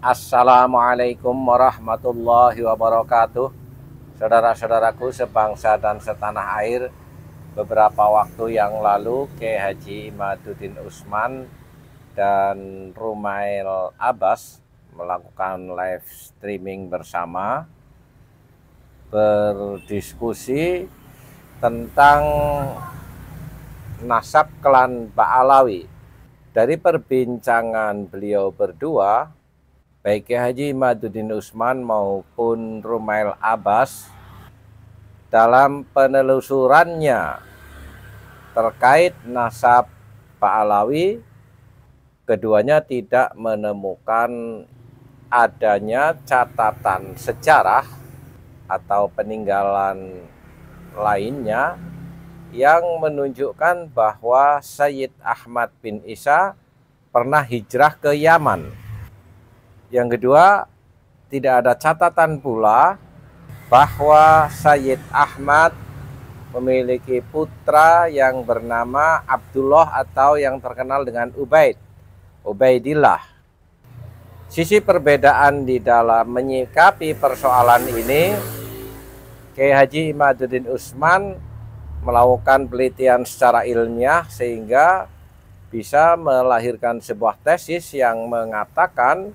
Assalamualaikum warahmatullahi wabarakatuh Saudara-saudaraku sebangsa dan setanah air Beberapa waktu yang lalu KH Haji Madudin Usman dan Rumail Abbas melakukan live streaming bersama berdiskusi tentang nasab klan Pak Alawi dari perbincangan beliau berdua baik Kiai Haji Maduddin Usman maupun Rumail Abbas dalam penelusurannya terkait nasab Pak Alawi keduanya tidak menemukan adanya catatan sejarah atau peninggalan lainnya yang menunjukkan bahwa Sayyid Ahmad bin Isa pernah hijrah ke Yaman. Yang kedua, tidak ada catatan pula bahwa Sayyid Ahmad memiliki putra yang bernama Abdullah atau yang terkenal dengan Ubaid, Ubaidillah. Sisi perbedaan di dalam menyikapi persoalan ini, Kiai Haji Imaduddin Usman melakukan penelitian secara ilmiah sehingga bisa melahirkan sebuah tesis yang mengatakan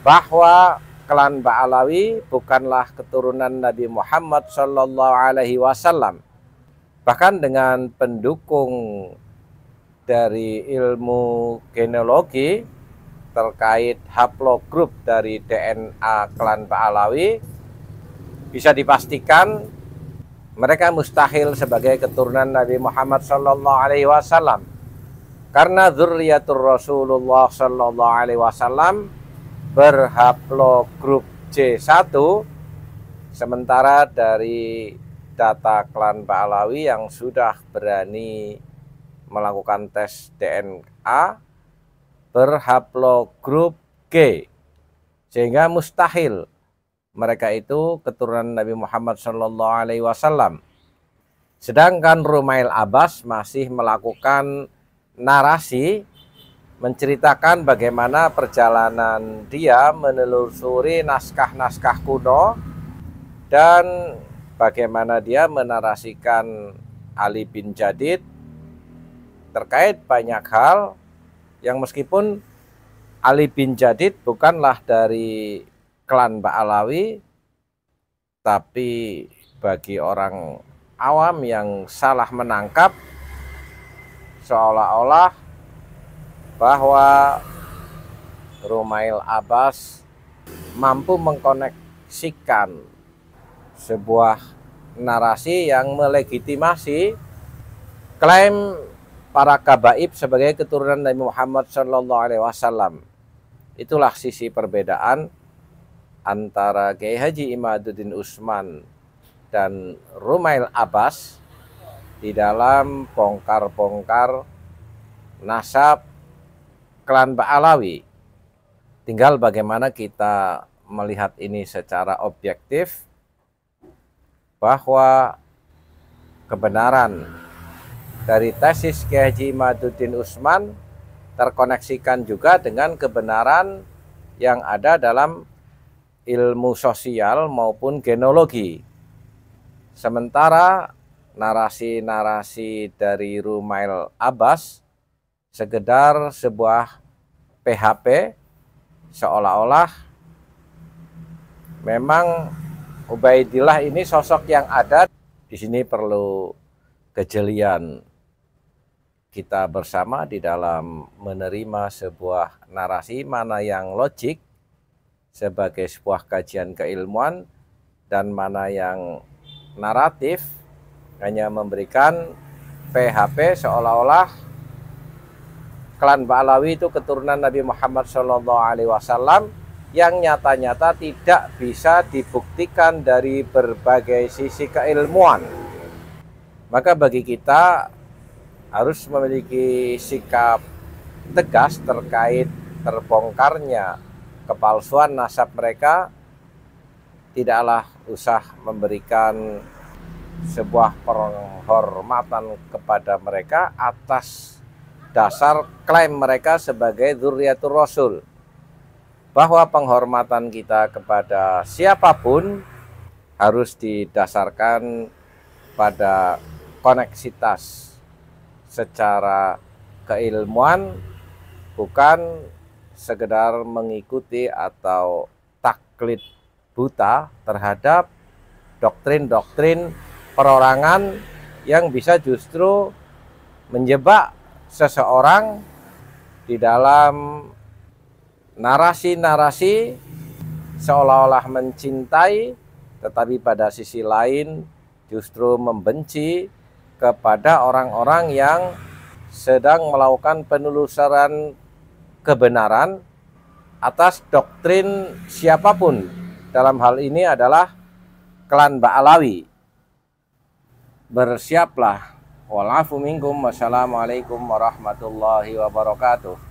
bahwa klan Ba'alawi bukanlah keturunan Nabi Muhammad Shallallahu Alaihi Wasallam. Bahkan dengan pendukung dari ilmu genealogi terkait haplogroup dari DNA klan Ba'alawi, bisa dipastikan mereka mustahil sebagai keturunan Nabi Muhammad Shallallahu Alaihi Wasallam. Karena zuriatul Rasulullah Shallallahu Alaihi Wasallam berhaplogrup C1 sementara dari data klan Pak Alawi yang sudah berani melakukan tes DNA berhaplogrup G sehingga mustahil mereka itu keturunan Nabi Muhammad Shallallahu Alaihi Wasallam. Sedangkan Rumail Abbas masih melakukan narasi menceritakan bagaimana perjalanan dia menelusuri naskah-naskah kuno dan bagaimana dia menarasikan Ali bin Jadid terkait banyak hal yang meskipun Ali bin Jadid bukanlah dari klan Ba'alawi tapi bagi orang awam yang salah menangkap seolah-olah bahwa Rumail Abbas mampu mengkoneksikan sebuah narasi yang melegitimasi klaim para kabaib sebagai keturunan Nabi Muhammad Shallallahu Alaihi Wasallam. Itulah sisi perbedaan antara Kiai Haji Imaduddin Usman dan Rumail Abbas di dalam pongkar-pongkar nasab klan Alawi, Tinggal bagaimana kita melihat ini secara objektif bahwa kebenaran dari tesis Kiai Haji Usman terkoneksikan juga dengan kebenaran yang ada dalam ilmu sosial maupun genologi. Sementara narasi-narasi dari Rumail Abbas sekedar sebuah PHP seolah-olah memang Ubaidillah ini sosok yang ada di sini perlu kejelian kita bersama di dalam menerima sebuah narasi mana yang logik sebagai sebuah kajian keilmuan dan mana yang naratif hanya memberikan PHP seolah-olah klan Ba'lawi itu keturunan Nabi Muhammad SAW yang nyata-nyata tidak bisa dibuktikan dari berbagai sisi keilmuan. Maka bagi kita harus memiliki sikap tegas terkait terbongkarnya kepalsuan nasab mereka tidaklah usah memberikan sebuah penghormatan kepada mereka atas dasar klaim mereka sebagai zuriatul rasul bahwa penghormatan kita kepada siapapun harus didasarkan pada koneksitas secara keilmuan bukan sekedar mengikuti atau taklid buta terhadap doktrin-doktrin perorangan yang bisa justru menjebak seseorang di dalam narasi-narasi seolah-olah mencintai tetapi pada sisi lain justru membenci kepada orang-orang yang sedang melakukan penelusuran kebenaran atas doktrin siapapun. Dalam hal ini adalah klan Ba'alawi. Bersiaplah wal minkum wassalamualaikum warahmatullahi wabarakatuh